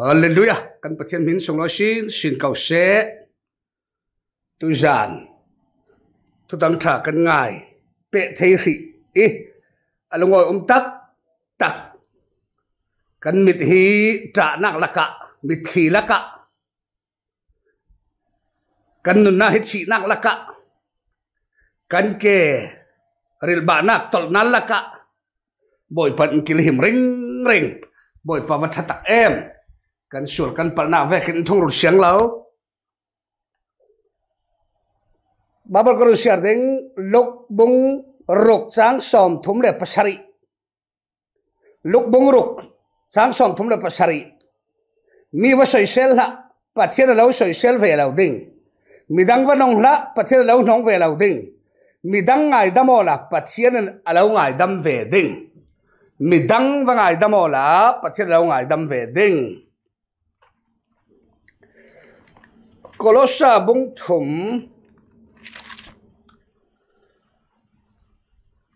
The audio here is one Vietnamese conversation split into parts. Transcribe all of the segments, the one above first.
Hallelujah. Kan pathian min sung lo xin xin kau se tu zan tu tăng trả dang tha kan ngai pe thei ri i alungoi um tak tak kan mit hi tra nak laka mit thi laka kan nun na hi chi nak laka kan kê ril ba nak tol nan laka boy pan kil him ring ring boy pa ma thatak em cần kan sur kan palna ve kin thung rut lâu. lo babal ko siar ding lok bung ruk chang som thum le pasari lok bung ruk chang som thum le pasari mi va soi sel la pathian lâu soi sel về lâu đình. mi dang va nong la pathian lâu nong về lâu đình. mi dang ngai damo la pathian lâu à ngai đâm về đình. mi dang va ngai damo la pathian lâu ngai đâm về đình. โกโลซาบุงถุม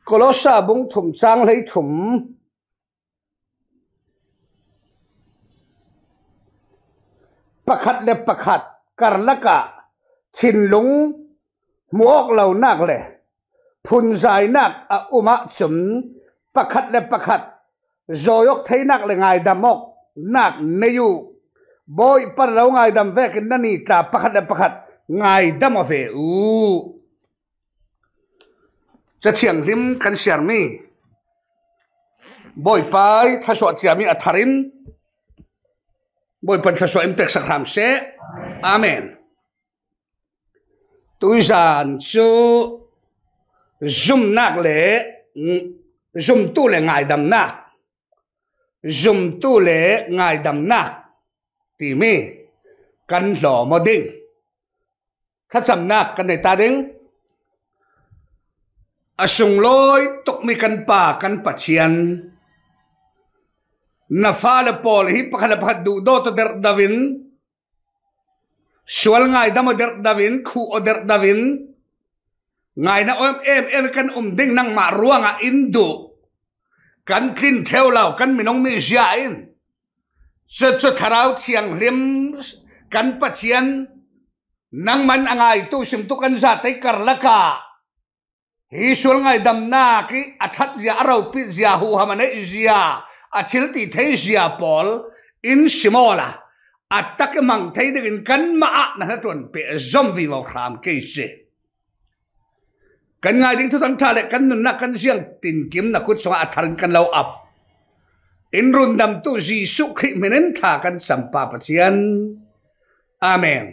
โกโลซาบุงถุมจ้างเลยถุมประคัดเลยประคัดกันละกะชินลุงหมวกเหล่านักเลยพุนใจนักอุมาจุมประคัดเลยประคัดโจยกเทนักเลยไงดามกนักนยุบอยปาร์ลงไงดัมเวกนั่นนี่ตาพักเดพักไงดัม่เวอู้จะเชียงริมกันเชียงมีบอยไปถ้าสวดเชียงมีอัธรินบอยปันถ้าสวดอิมเพ็กสักคำั้งเซอามนตุยจันจูจุมนักเล z จุมตู้เลยไงดัมนักจุมตู้เลยไงดัมนักตีมีกันหล่อมดิ้งข้าจำนักกันในตาดิ้งอาุงลอยตกมีกันป่ากันปัจเจียนนาฟาลปอลฮิปขันพัดดูโดตเดรดาวินสวลง่ายดามเดรดาวินคูอเดรดาวินง่ายนะเอ็มเอ็มเอ็มกันอุมดิ้งนั่งมาร่วงอินดูกันลินเทวเหล่ากันมีน้องมีเสียอินสุดสุดขราวเชียงริมกันปะเชียนนังมันอ่างไอตู้สิมตุกันซาติกรละกาฮิสุลไงดำนาคิอัฐยาเราปิยาหูฮามันเอเชียอัชิลติเทเชียปอลอินสิมอลาอัตตะกมังไทยดึงกันมาอะนะฮะจนเปซอมวีวาวครามเกษกันไงดิ้งทุกทันทาเลกันนุนนักกันเสียงตินกิมนักกุศลอัฐันกันเราอับ in run dam tu ji su khi menen tha kan sampa pathian amen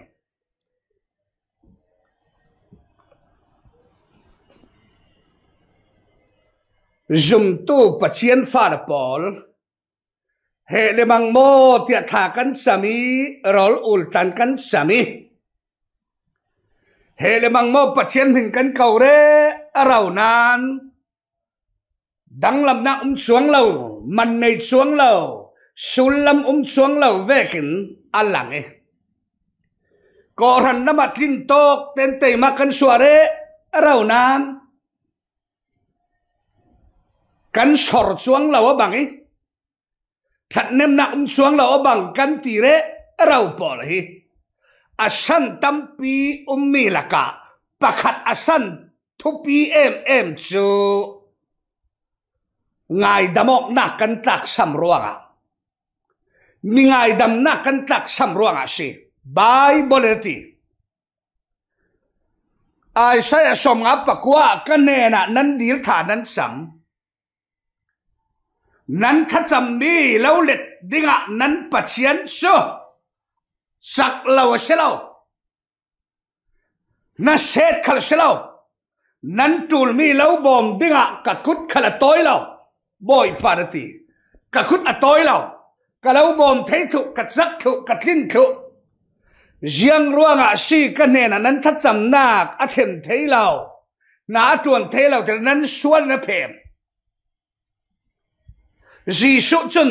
Zoom tu pathian far pol hệ lệ mang mô tiệt thả cắn sami rol ul tan cắn sami hệ lệ mang mô bạch chiến mình cắn cầu rê rào nan đắng làm nặng xuống um lâu มันในช่วงเราสุลมอุ้มช่วงเราเวกินอัลลังเอก่อรันน้ำมัดลินตกเต็นเตมากันสวเรเรานั้นกันสอดช่วงเราบังเอถัดเนมนักอุ้มช่วงเราบังกันตีเรเราปอลฮีอาสันตัมปีอุ้มมีละกะประคัดอาสันทุปีเอ็มเอ็มจูง่ายดมอกนักกันตักสัมรวงมีง่ายดำนักกันตักสัมรวงสิบายบรลตีไอ้เสียสมงับปกว่าก็แน่นะนั้นดีลฐานนั้นสังนั้นทัจำมีเล้วเล็ดดิ่งะนั้นปัจเจียนชัสักเลาเชลานั้นเศษขลเชลานั้นจูลมีเล้วบอมดิ่งะกะคุดขลต้อยเลาบอยฟาร์ตีกะคุณอัตโต้เรากะเล้าบอมเทถุกัดซักถุกัดลิ้นถุยังรัวงอาชีกันเนี่ยนั้นทัดจำนาคอัตเห็เทเรานาจวนเทเราแต่นั้นชวนนะเพมจีสุจุน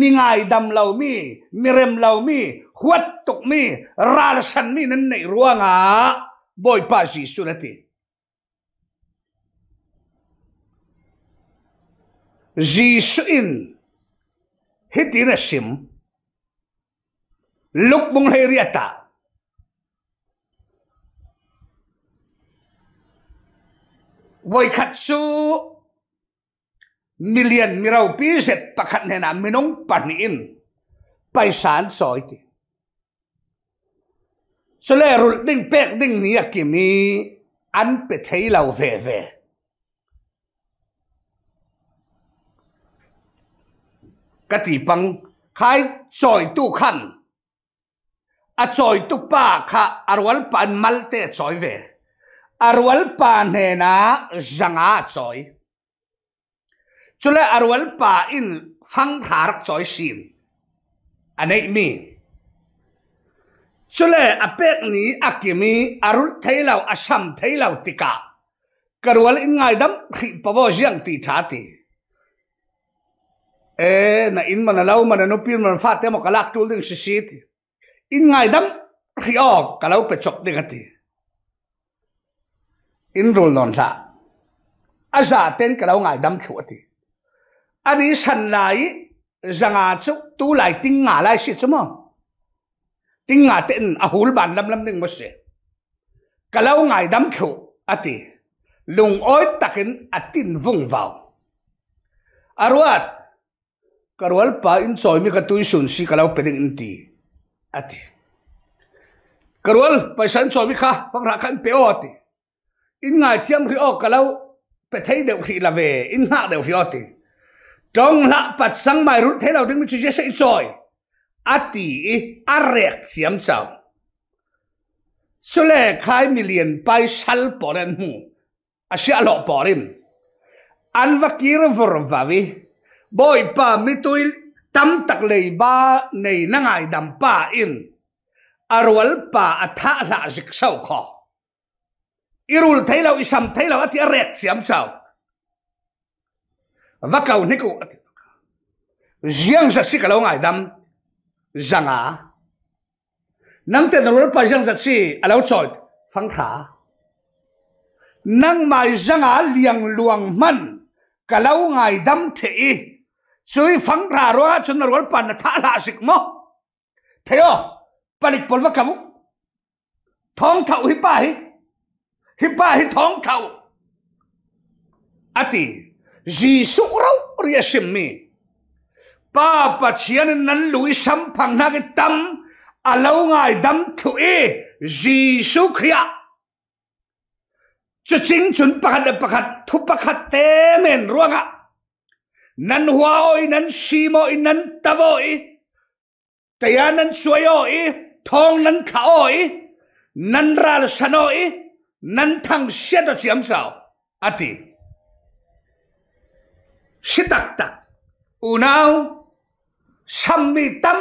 มีไงดำเรามีมีเรมเรามีหัวตกมีราลสันมีนั้นในรัวงอาบอยปาจีสุนติ jisu in hiti na sim lukbong heri ata voi khatsu million mirau pi set pakhat ne na minong pani in paisan soi ti so le rul ding pek ding ni akimi an pe thei lau ve ve กะติปังขายจอยตุขันอาซอยตุปาค่ะอารวลปันมัลเตจอยเวอารวลปานเฮนาจังอาจอยจุลอารวลปาอินฟังทารักอยสินอันนี้มีจุลอเป็กนี้อักมีอารุลเทลาวอาชัมเทลาวติกากรวลอินไงดัมขีปวเจยังตีชาติ e na in man lo man no pir man fat te mo kalak tul ding si sit in ngai dam khi o kalau pe chok ding ati in rol don sa aza ten kalau ngai dam chu ati ani san lai zanga chu tu lai ting nga lai si chu mo ting nga ten a hul ban lam lam ding mo se kalau ngai dam chu ati lung oi takin atin vung vào aruat karual pa in choi mi ka tuisun si kalau peding inti ati karual paisan choi mi kha pangra kan pe oti in ngai chiam ri o kalau pe thei deu khi la ve in ha deu hi oti tong la pat sang mai rut thei lau ding mi chu je se choi ati i arek chiam chao sule khai million pai sal poren mu asia lo porin an vakir vorvavi บอยปามิตุยตั้มตักเลยบ้าในนังไอ้ดัมป้าอินอารวัลป้าอธาละจิกเศร้าขออีรุลไทยเราอิสัมไทยเราอัติเรศเสียมเศร้าวักเอาเนกูอัติเสียงจะสิกลราไงดัมจังอานั่งเต่นรวัลป้าเสียงจะสิเราจอฟังข้านั่งมาจังอาเลี้ยงลวงมันกะเราไงดัมเทอี suy phăng ra rồi chun nó gọi pan tha la sik mo thế yo palik polva kamu thong thau hi pa hi hi pa hi thong thau ati ji su rau ri sim mi pa pa chian nan lui sam phẳng na cái tâm alo ngai dam thu e ji su khia chu ching chun pakhat pakhat thu pakhat te men ruanga nan huaoi nan simoi nan tavoi taya nan suayoi thong nan khaoi nan ral sanoi nan thang seta chiam chao ati sitak tak unao sammi tam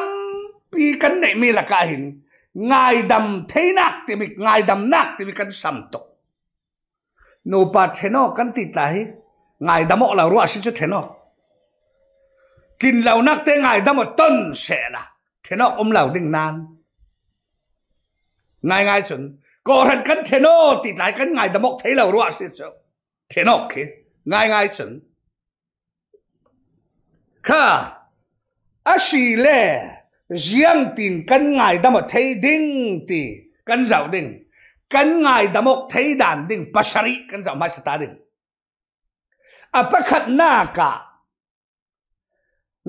pi kan nei mi la ka hin ngai dam thấy nạc thì mình ngai dam nạc thì mình cần sầm to, nô bà thế nó ti tịt ngai dam họ là ruột sẽ thế nó kinh lâu nắc tên ngài đã một tuần sẽ là thế nó ông lâu đình nan ngài ngài chuẩn có hẳn cắn thế nó thì lại cắn ngài đã mọc thấy lâu rồi sẽ chứ thế nó kì, ngài ngài chuẩn ha à xì lệ riêng tiền cắn ngài đã một thấy đinh thì cắn giàu đinh cắn ngài đã mọc thấy đàn đinh pasari cắn giàu mai sẽ ta đinh à bắt khát na cả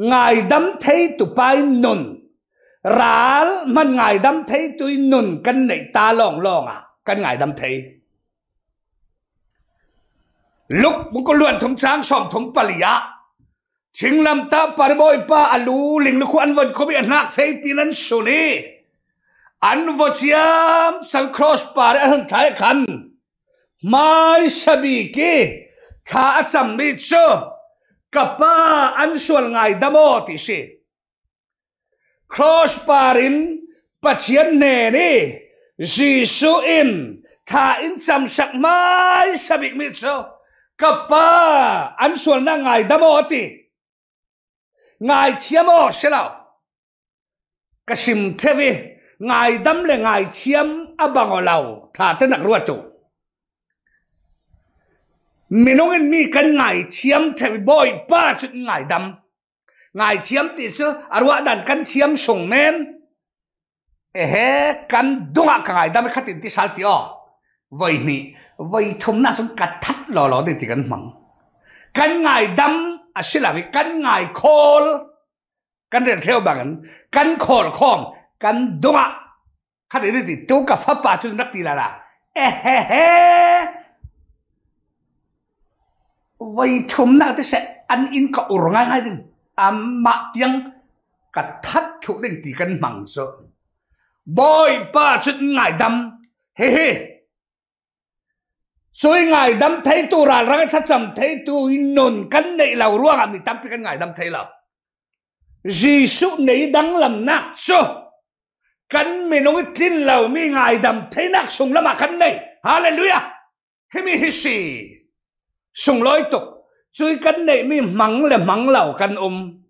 ไงดัมเทตุไปนุนรัลมันไงดัมเทตุนุนกันในตาลองลองอ่ะกันไงดัมเทลุกมุกลวนถุงช้างสองถุงปลิยะชิงลำตาปาริบอยป้าอลูลิงลูกอันวันคบีอันนักเทปีนั้นสุนีอันวัชยามสังครอสปาริอันทายคันไม่สบาีกีถ้าจำมิดชื่ kapa an sual ngai damo ti si cross parin pachian ne ni jisu in tha in cham sak mai sabik mi cho kapa an sual na ngai damo ti ngai chiamo selao kasim thevi ngai dam le ngai chiam abangolaw tha te nak ruatu มีน้องนมีกันไงเชียมเทวีบอยป้าชุดไงดำไงเชียมติดซะอารวาดันกันเชียมส่งแมนเอฮ้กันดงอ่กันไงดำไม่ขัดติดที่สัตยิอ๋อวัยนี้วัยทุ่มน่าจะกัดทัดหล่อหล่อได้ที่กันมั่งกันไงดำอาชีพละวิกันไงคอลกันเรียนเที่ยวบังกันกันคอลคอมกันดงอกะขัดติดที่ตัวกับฟ้าป้าชุดนักตีละล่ะเอ้เฮ้ vậy chúng ta sẽ ăn in cậu rồi ngay ngay đừng ăn à, mặc yang cả thắt chỗ đừng thì cần mảng sợ bôi ba chút ngài đâm hê hê rồi ngài đâm thấy tu ra ra cái thắt chồng thấy tu nôn cân này là ruộng à mình tâm cái ngài đâm thấy là gì sự nấy đắng làm nát số cắn mình nó cái tin lầu mi ngài đâm thấy nát sùng lắm mà cắn này hallelujah mi himi si sung lối tục chui kan nei mi mắng là mắng lau căn um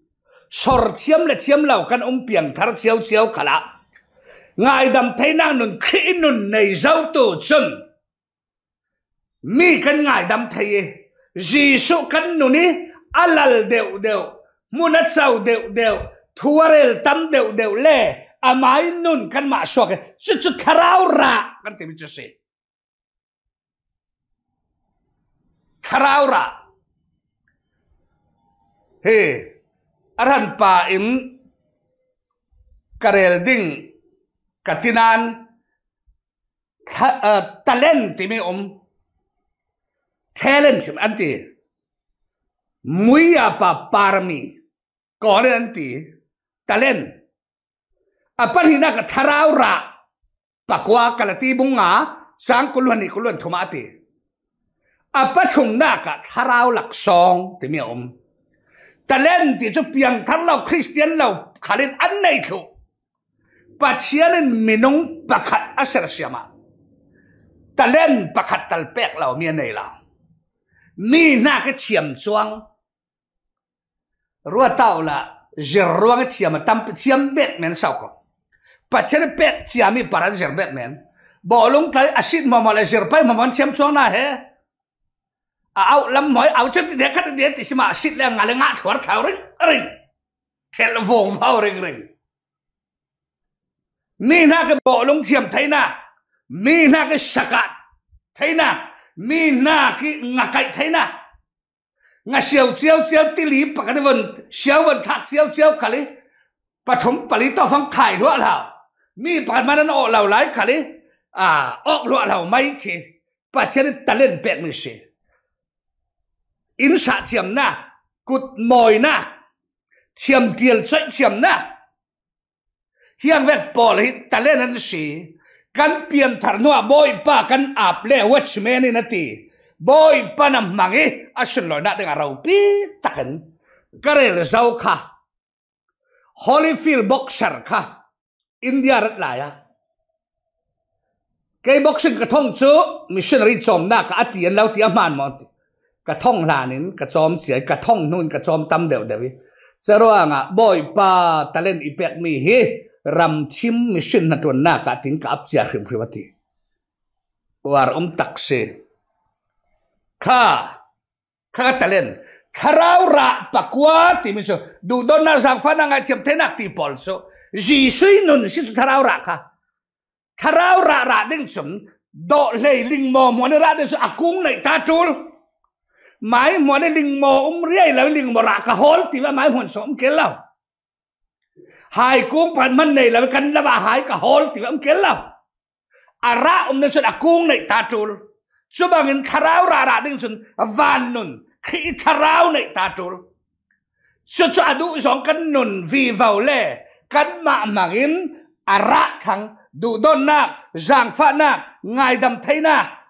sor chiam là chiam lau căn um piang thar chiao chiao khala ngài đầm thấy năng nun khi nun này zau tu chun mi kan ngài đầm thấy jisu kan nu ni alal deu deu munat sau deu deu thuarel tam deu deu le amai nun kan ma suak chút chút tharau ra kan tìm mi chu ระอุระเฮอารันป่าอินกระเรลดิงกตินานทะเอ่อทะเลนที่มีอมเทเลนชิมอันตีมุยอาปาปารมีก่อนอันตีทะเลนอะปันหินักทะราอุระปะกวากะละตีบุงงาสังคุลวันนี้คุลวันทุมาตี apachung na ka tharau lak song ti mi om talen ti chu piang thar lo christian lo khalin an nei thu pachialin minung pakhat asar siama talen pakhat talpek lo mi nei lo mi na ka chiam chuang ruwa tau la zerruang chiam tam chiam bet men sao ko pachial pet chiami paran zer bet men bolung thai asit mamala zerpai mamon chiam chuang na he เอาลำหอยเอาชุดเดียขัดเดียติสมาสิทธิ์แล้วงานเลงาถวัดเท่าริงริงเทลวงเท้าริงริงมีหน้าก็บอกลงเทียมไทยนะมีหน้าก็สกัดไทยนะมีหน้าก็งักไก่ไทยนะงาเชียวเชียวเชียวติลีปกติวันเชียววันทักเชียวเชียวขลิปฐมปริต่อฟังไข่รั่วเหล่ามีปานมานั้นออกเหล่าหลายขลิอ่า ออกรั่วเหล่าไม่เคปัจเจนตะเล่นเป็ดมือเสีย in xạ thiểm na cụt mồi na thiểm tiền xoay thiểm na hiang vẹt bỏ lấy ta lên ăn xì kan pian thar no boy pa kan ap le watch me ni nati boy pa nam mangi asun lo na ding arau pi takan karel zau kha holyfield boxer kha india rat la ya cái boxing cái thông chữ missionary chom na ka ati an lau ti man mon กระท่องหลานินกระจอมเสียกระท่องนุ่นกระจอมตำเดียวเดียวจะรู้อ่ะบ่อยปาตะเล่นอีเป็ดมีเีรำชิมมิชินนัตวนนากะถึงกับเสียขึ้นพิวนมทีวารอมตักเสข้าข้าตะเล่นคาราวระปักวาติมิโซดูดอนนาสังฟานังไอเทียมเทนักตีปอลโซจีซุยนุนสิสุคาราวระค่ะคาราวระระดิ้งสนโดเลยลิงมอมวันระดิ้งสุอากุ้งในตาจูล mai mo ne ling mo um riai là ling mo ra ka thì ti ba mai hon som ke hai cung phan man này là căn là bà hai cả hol thì ông kiến lòng à ra ông nên xuất à cung này ta trul số bằng in kharao ra ra đừng sun van nun khi kharao này ta trul số à adu song cân nun vì vào lệ cân mạ mà in à ra thằng đủ đôn na giang pha na ngài đầm thấy na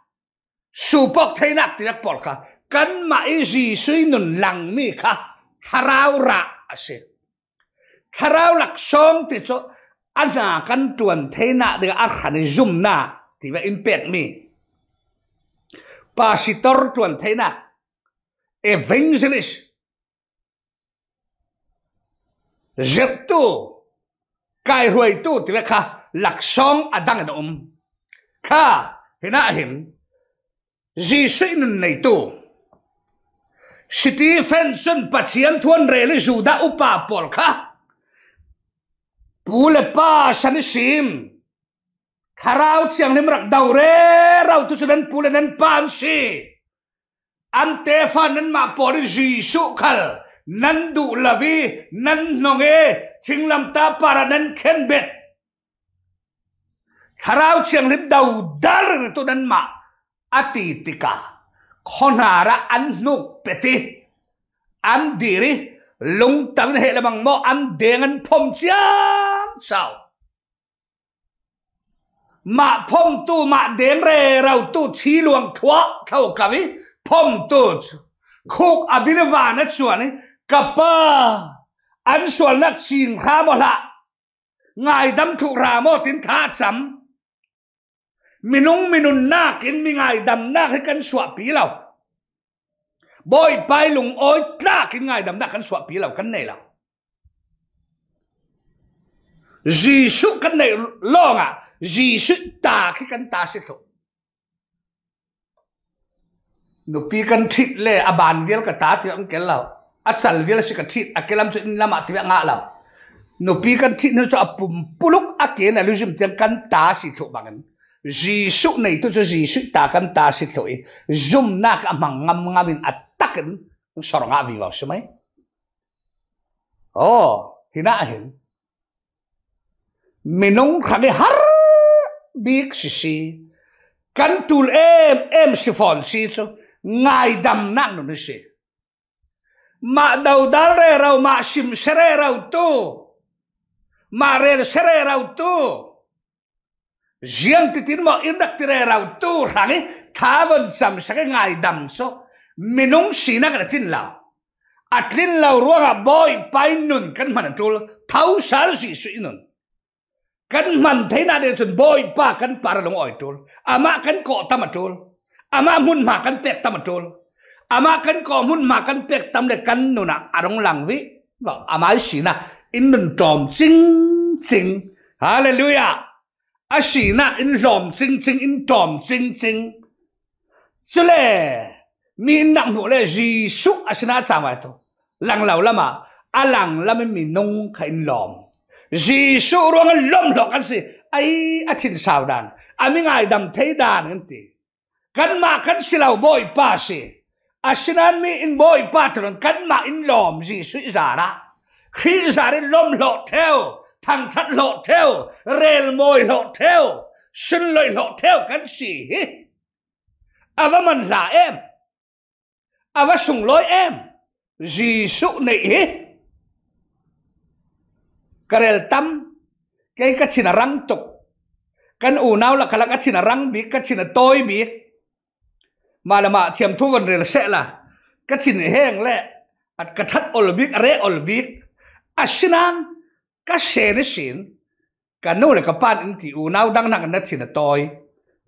su bọc thấy na thì đắc bỏ cả kan ma i gì suy nun lang mi kha tharau ra ase à tharau lak song ti cho ana kan tuan thế na de a khani zum na thì vậy in pet mi pasitor tuan thế na evangelist zep tu kai huai tu thì vậy kha lak song adang na um kha hina hin gì suy nun này tu สตีเฟนซึ่งปัจเจียนทวนเรลิจูดาอุปาปอลค่ะปูเลป้าฉันซิมคาราวที่ยังนิมรักดาวเรเราทุสุดนั้นปูเลนั้นปานซีอันเตฟานนั้นมาปอริจีสุขัลนั้นดูลาวีนั้นนงเอทิงลำตาปารานั้นเข็นเบ็ดคาราวที่ยังนิมดาวดาร์ตุนั้นมาอติติกาขนาระอันนุกเปติอันดีริลงตังเหตุละมังมออันเดงันพมจามเศร้ามาพมตูมาเดงเรเราตู้ชีลวงทวเท่ากับวิพมตู้คุกอบิรวานัส่วนนี้กับปาอันส่วนนักชิงข้ามละไงดำทุรามอตินทาจำ minung minun na kin mingai dam na khi kan swa pi lau boy pai lung oi tla kin ngai dam na kan swa pi lau kan nei lau Gisu kan nei lo nga Gisu ta khi kan ta si thu nu pi kan thit le aban vial ka ta ti am kel lau a chal vial si ka thit a kelam chu in lama ti nga lau nu pi kan thit nu chu apum puluk a ke na lu jim kan ta si thu bangan Jisu na ito sa Jisu takan ta si Chloe. Zoom na ka mangam ngamin at takin ng sorong avivaw. Sumay? Oh, hinaahin. Minong kami har big sisi. Kantul em em si Fonsi. So, ngay dam na nun si. Ma daw dalre raw ma sim sere raw to. Ma rel sere raw to riêng thì tin mà im đặc tiền rau tu rằng ấy thá vân sầm sẽ cái ngày đầm số mình nung xì nát cái tin lão at tin lão ruộng à boy bay nun cái mà nó trôi thấu sáu xì suy nun cái mình thấy na đến chuyện boy ba cái para lông oi trôi ama à, cái cọ ta mà trôi ama à, mun mà cái pek ta mà trôi ama à, cái cọ mun mà cái pek tam để cái nun à arong lang vi ama xì na in nun tròn chính chính hallelujah 啊是那因冷静静，因冷静静，这嘞，你让我嘞艺术啊是那怎么的？人老了嘛，啊人那么咪弄开冷，艺术让个冷落个是，哎啊挺少人，啊咪爱当睇人个的，干嘛干是老 boy 巴是，啊是那咪因 boy 巴的人，干嘛因冷艺术啥啦？khi sao đến lom lọt theo thằng thắt lộ theo rèn môi lộ theo xin lợi lộ theo cái gì? à và vâng, mình là em à và vâng, sùng lối em gì sự nị cái rèl tâm cái cái chỉ là răng tục cái ủ nào là cái là cái chỉ là răng biết cái chỉ là tôi biết mà là mà thiềm thu vần rèl sẽ là cái chỉ là hèn lẹ at cái thắt ổn biết rẽ ổn biết asinan à, anh ka sen sin ka no le ka pan in ti u nau dang nang na thina toy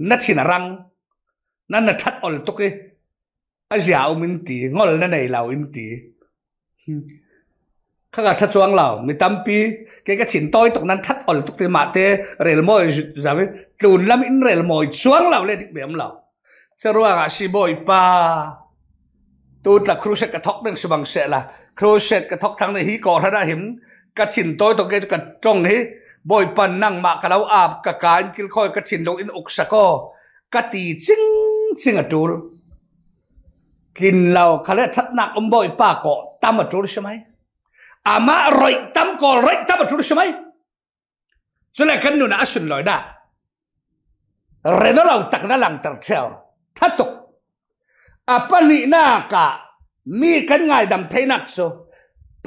na thina rang na na that ol to ke a zia u min ti ngol na nei lau in ti kha ga that chuang lau mi tam pi ke ka chin toy tok nan that ol tok te ma te rel moi za ve tun lam in rel moi chuang lau le dik bem lau sẽ ruwa ga si boy pa tu ta cruise ka thok nang subang se la cruise ka thok thang na hi ko ra ka chin toy to ke ka tong hi boy pan nang ma ka lau ap ka kain kil khoi ka chin lo in uk sa ko ka ti ching ching atul kin lau khale that nak om boy pa ko tam atul shmai ama roi tam ko roi tam atul shmai chule kan nu na asun loi da reno lau tak na lang tar theo thatuk apali na ka mi kan ngai dam thainak so 把前人去属于因爱담那根体方言。เอฟซาบงลีสร้างสอมทุมเลปนีกันสวลนักตั้มตักง่ายดำนักกันเทียงงานโนเองออสเตรเลียอีควีนส์แลนด์ที่มีอุ้มมิลตันที่มีเกียรติท้องขันจักว่าสอมงาเละปนีกุมา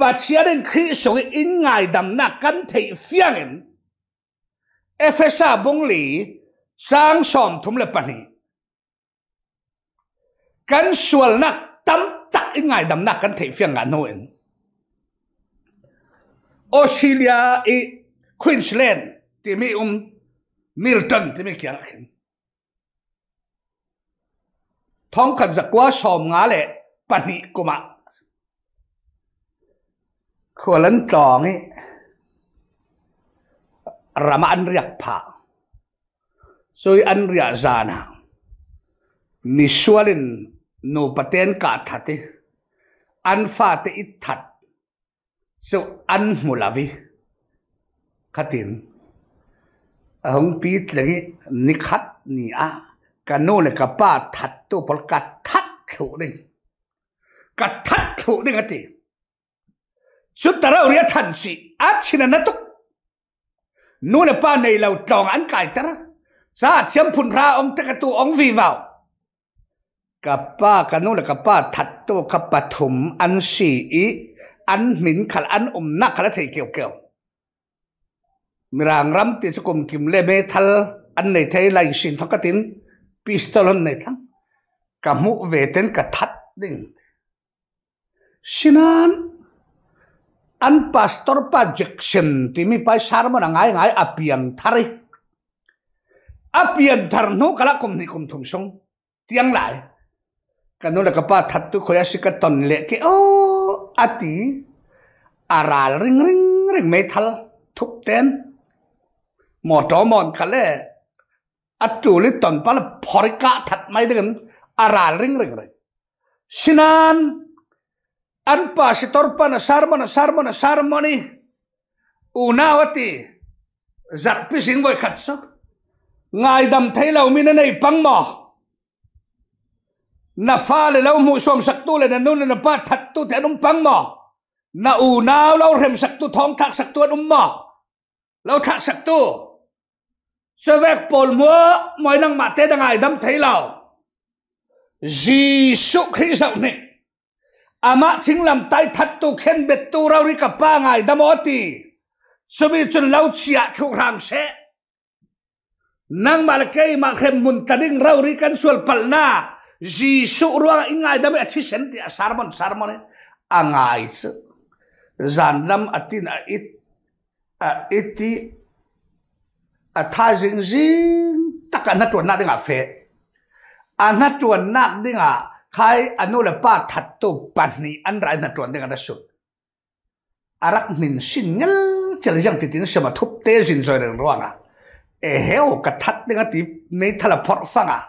ขวัญจองนี่รามอันเรียกผ่าสุยอันเรียกจานะมิสวาลินนูปเตนกาทัติ อันฟาติอิทัดสุอันมุลาวิขัดินองปีตเลยนี่นิขัดนี่อะกันโนเลกับป้าทัดตัวปลกัดทัดถูดิกัดทัดถูดิงกัดิง suốt tao rồi thằng chị áp xin anh túc nô là ba này là tròn ăn cải ta ra chiếm phun ra ông ta cái tu ông vi vào cả ba cả nô là cả ba thật tu cả ba thùng ăn xì ý ăn mình khả ăn ôm nát khả thấy kiểu kiểu mi rang rắm thì cho cùng kim lê bê thal ăn này thấy lại xin thắc cái tiếng pistol này thăng cả mũ về tên cả thật đỉnh xin ăn an pastor pa Jackson timi pa sarma na ngay ngay apian thari apian thar no kala kum ni kum thum song tiang lai kanu la kapa that tu khoya sikaton le ke o ati aral ring ring ring mai thal thuk ten mo to mon kale atu li ton pa la phorika that mai den aral ring ring ring sinan anpa si torpa na sarma na sarma na sarma ni unawati giặt pi sinh voi khát sắc ngài đầm thấy lâu mi này băng mò na pha le lâu mu som sắc tu le na nu na pa thật tu thế nung băng mò na u nao lâu rem sắc tu thong thác sắc tu đúng mò lâu thác sắc tu sơ vẹt bồn múa mọi năng mà thế đang ngài đầm thấy lâu Jesus Christ này อามะชิงลำไตทัดตูเข็นเบ็ดตัวเราริกับป้าไงดมอตีสมีจุนเลาเชียคุกรามเชนังมาเลเกยมาเข็มมุนตัดิงเราริกันส่วนปัลนาจีสุรัวอิงไงดมอธิเซนติสารมันสารมันอังไงส์จันลำอตินอิตอิติอทาจิงจิงตะกันนัดวนนาดิงอาเฟอันนัดวนนาดิงาใครอนุเลปาถัดตัวปัณณีอันไรนั่นตัวนได้กันสุดอารักมินชินเงลจะเลี้ยงติดตินสมาทุบเตจินจอยเรื่องร้อนอ่ะเอเฮอกระทัดนึงกัะทีไม่ทะเลพอร์ฟังอ่ะ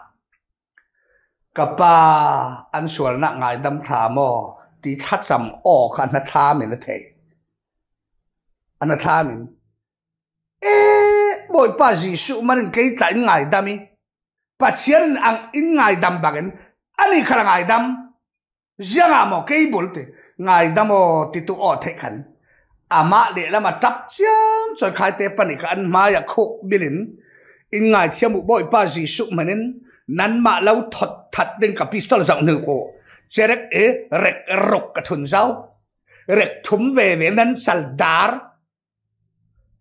กับป้าอันส่วนนักงานดำพามอที่ทัดสำออกอันนัทามินเทยอันนัทามินเอ๋บ่อยป้าจีสุมันเกิดแต่งานดำมีปัจจัยนอังงานดำบางเงอันนี้ขลังไอ้ดำยังอ่ะโมกี้บุลต์ไงดำโมติดตัวเทคันอามาเลี่ยแล้วมาจับเชื่อมจอขายเตปนอีกันมาอยากคุกบิลินอีงไงเชื่อมบ่อยป้าจีสุเหมือนนั้นมาแล้วถดถัดดึงกับพิสตอลจองหนึ่งโอเจร็กเอเร็กรกกระทุนเจ้าเร็กทุ่มเวเวนั้นสัลดาร์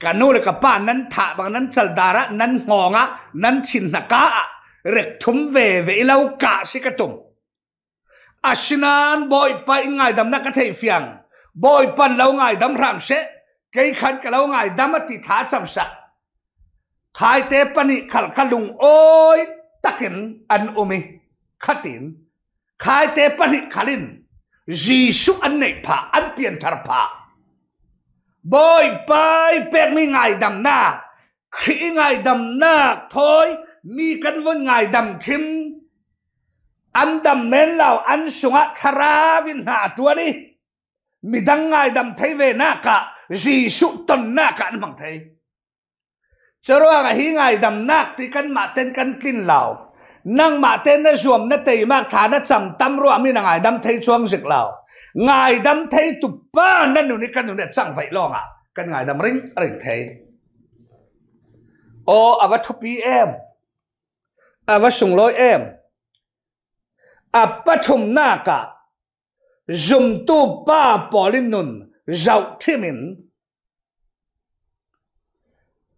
กันน่นเลยกับป้านั้นถ้าบางนั้นสัลดาระนั้นงองะนั้นชินนกะเรกทุ่มเวเวอีเลวกาสิกตุมอาชินานบอยไปง่ายดำนักเทียฟียงบอยปันเลวง่ายดำรังเสเกยขันกับเลวง่ายดำมติถาจำสักทายเตปนิขลขลุงโอ้ยตะกินอันโอุมิขัดินทายเตปนิขลิน จีสุอันเนปะอันเปลี่ยนทารพะบอยไปเป็กไม่ง่ายดำนาขี้ง่ายดำนาทอยมีกันว่าง่ายดำคิม อันดำเมนเหล่าอันสุงะคาราวินหาตัวนี้ มีดังง่ายดำไทยเวน่ากะ จีสุตนน่ากะนมังไทยจะรู้ว่าหิง่ายดำนักที่กันมาเต้นกันกินเหล่านั่งมาเต้นนะสวมนะเตยมากฐานะจำตัรวจมีนงไงดำไทยช่วงสิกเหล่าไงดำไทยตุบป้านนั่นอยู่นี่กันอยู่เนี่ยจังไฟลองอ่ะกันไงดำริงริงไทยโอ้อวัตถุพีเอ็ม à và sùng lối em à bắt thùng na cả dùng tu ba bỏ lên nùn rau thi mình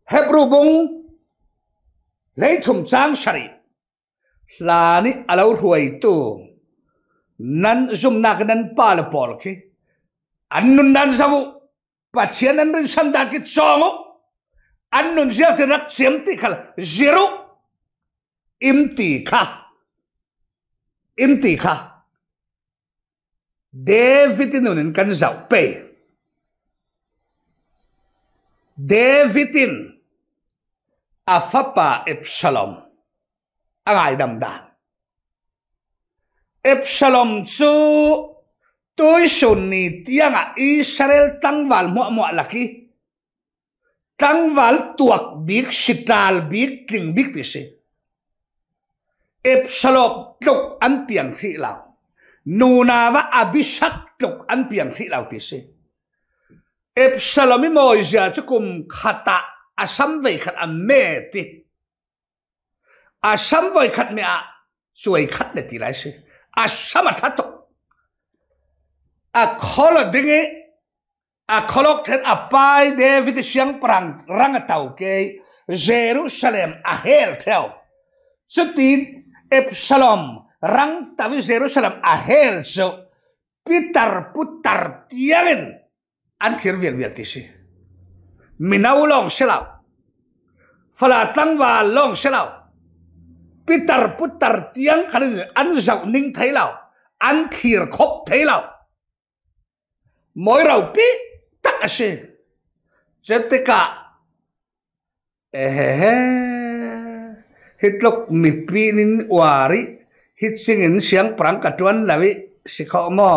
Hebrew bung lấy thùng trang sari là ni alo huay tu nan zoom cái nan ba la pol ki an nun nan vụ, pa chian nan rin san đàn ki chongo anh nun zia thì rak chiếm ti khala zero imtikha imtikha David nunin kan zau pe tin afapa Epsalom angai dam dan Epsalom chu tôi sùn ni tiang a Israel tăng vào mọi mọi là ki tăng vào tuộc biết sital biết tình biết gì ep salop tlok an piang khi lao nu na va abisak tlok an piang khi lao ti se ep salomi moi ja chukum khata asam ve khat am me ti asam ve khat me a chuai khat le ti lai se asam tha to a khol dinge a kholok then a pai david siang prang rang à tau ke jerusalem a à hel theo chutin Absalom rang tahu Jerusalem ahel so pitar putar tiangin an khir vial vial tisi minau long selau tang wa long selau pitar putar tiang kalu an zau ning thấy lau an khir khop thấy lau mỗi rau pi tắc asi jetika ehehe ฮิตลกมีปีนินวารีฮิตสิงินเสียงปรังกัจวันลาวิสิขอมอ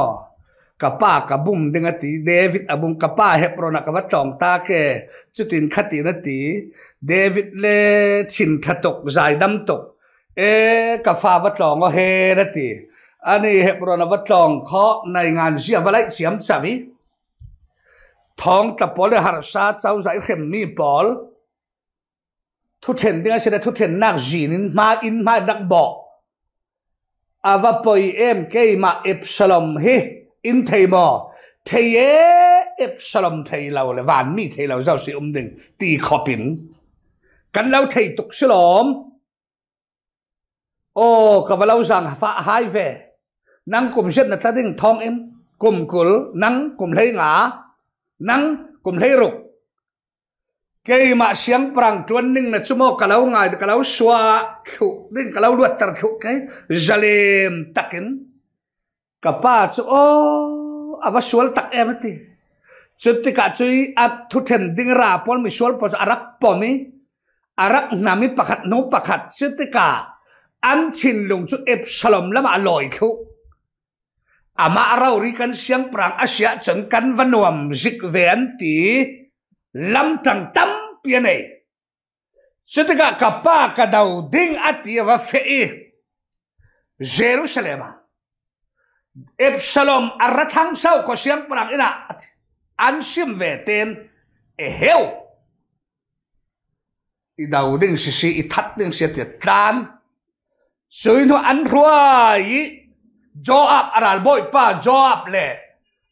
กะป้ากับบุ้มดึงตีเดวิดอบุ้มกะป้าเฮปรนักวัดจองตาเกจุตินคตีนตีเดวิดเล่ชินทตกใจดำตกเอกับฟาวัดจองก็เฮนตีอันนี้เฮปรนักวัดจองขคาในงานเสียบอะไรเสียมสวีทองตะปอลหรสาเจ้าใจเข้มมีบอลทุเทนติงเสร็จทุเทนนักจีนินมาอินมาดักบอกอาวะปอยเอ็มเกมาเอฟสลอมเฮอินเทมอเทเยเอฟสลอมเทเราเลยวานมีเทเราเจ้าสิอมดึงตีขอปินกันเราเทตุกสลอมโอ้กับเราสั่งฟ้าหายเวนังกลุ่มเช่นนัตดิ้งทองเอ็มกลุ่มกุลนังกลุ่มเลงานังกลุ่มเลรุกเกี่ยมาเสียงปรังจวนนึ่งนะชั่วโมงกะเล้าง่ายกะเล้าสวาถุดิ่งกะเล้าลวดตรถุกไงจลเมตักินกะป้าชั่วโอ้อาวสวลตักเอ็มตีจุดที่กัะจุยอัดทุ่นดิ้งราปอนมิสวลปอจอารักปอมิอารักนามิปักขัดนูปักขัดจุดที่กัะอันชินลงจุดเอฟสลอมและมาลอยถุกอามาเราริกันเสียงปรังอาเสียจนกันวันวมจิกเวนตี lam tang tam pianei Sutaka kapa kadau ding ati va fei Jerusalem Epsalom arathang sau ko siang parang ina an sim ve ten e heu i dau ding si si i that ding si ti tlan sui no an rua i Joab up aral boy pa jo up le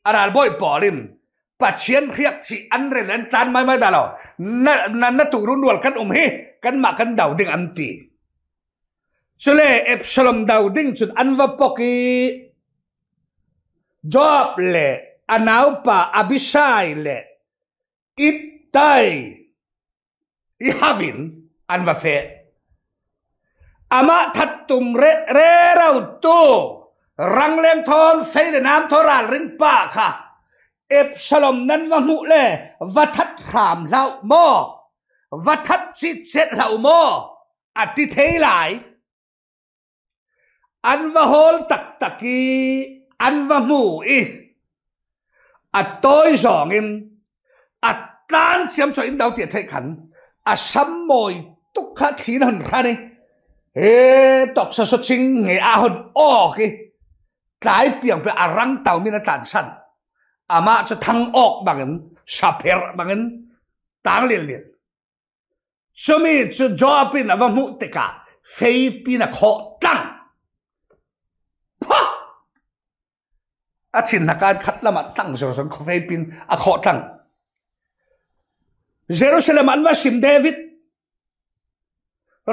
aral boy polim ปัจเชียนเพียกสิอันเรื่องจานไม่ไม่ตลอดนั่นนั่นนั่นตุรุนวลกันอุมเฮกันมากันดาวดึงอันตีสุเลเอฟชลมดาวดึงจุดอันวปกีจอบเลอันอาวปาอบิชายเลอิตไตอิฮาวินอันวเฟอามาทัดตุมเรเรราตูรังเลงทอนเฟลน้ำทอรานริงป่าค่ะเอฟสลอมนั้นว่ามุเล่วัทัดขามเหล่าโมวัทัดจิตเจ็ดเหล่าโมอธิเทหลายอันว่าโฮลตักตะกีอันว่ามูอีอัดต้อยสองอิมอัดล้านเสียมสอยอินดาวเตียไทยขันอัดซ้ำมอยตุกขะทีนันคันเอตอกสะสดชิงเงอาหนอ้อกีกลายเปลี่ยนไปอารังเต่ามินาตานสั้นอามาจะทังออกบางเงินชับเพร์บางเงินต่างเลียนสมิจะจอบินะว่ามุติกะเฟิปินะขอตั้งพะอาชินนักการคัดละมาตั้งจรสังเฟิปินอะขอตั้งเจอรูสาเล็มันว่าสิมเดวิด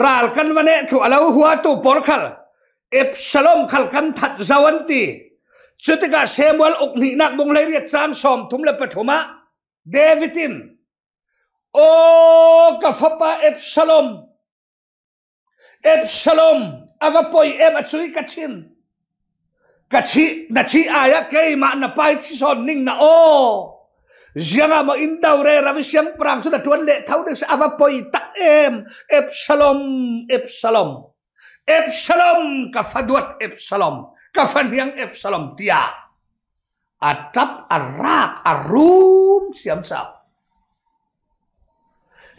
รากันวันเนี่ยถูกอาลาวหัวตูปอร์คัลเอฟซาลอมขัลกันทัดจาวันตี Chutika Samuel ukni nak dong leri chang som thum le pathoma ah. Davidin o kafapa Absalom Absalom aga poi em achui kachin kachi na chi aya ah, ke ma na pai chi son ning na o jenga ah, ma in dau re ravisham prang chuda tuan le thau de aga poi tak em Absalom Absalom Absalom kafaduat Absalom, Absalom. ka fanhiang ep salom tia a arak arum rak a rum siam sao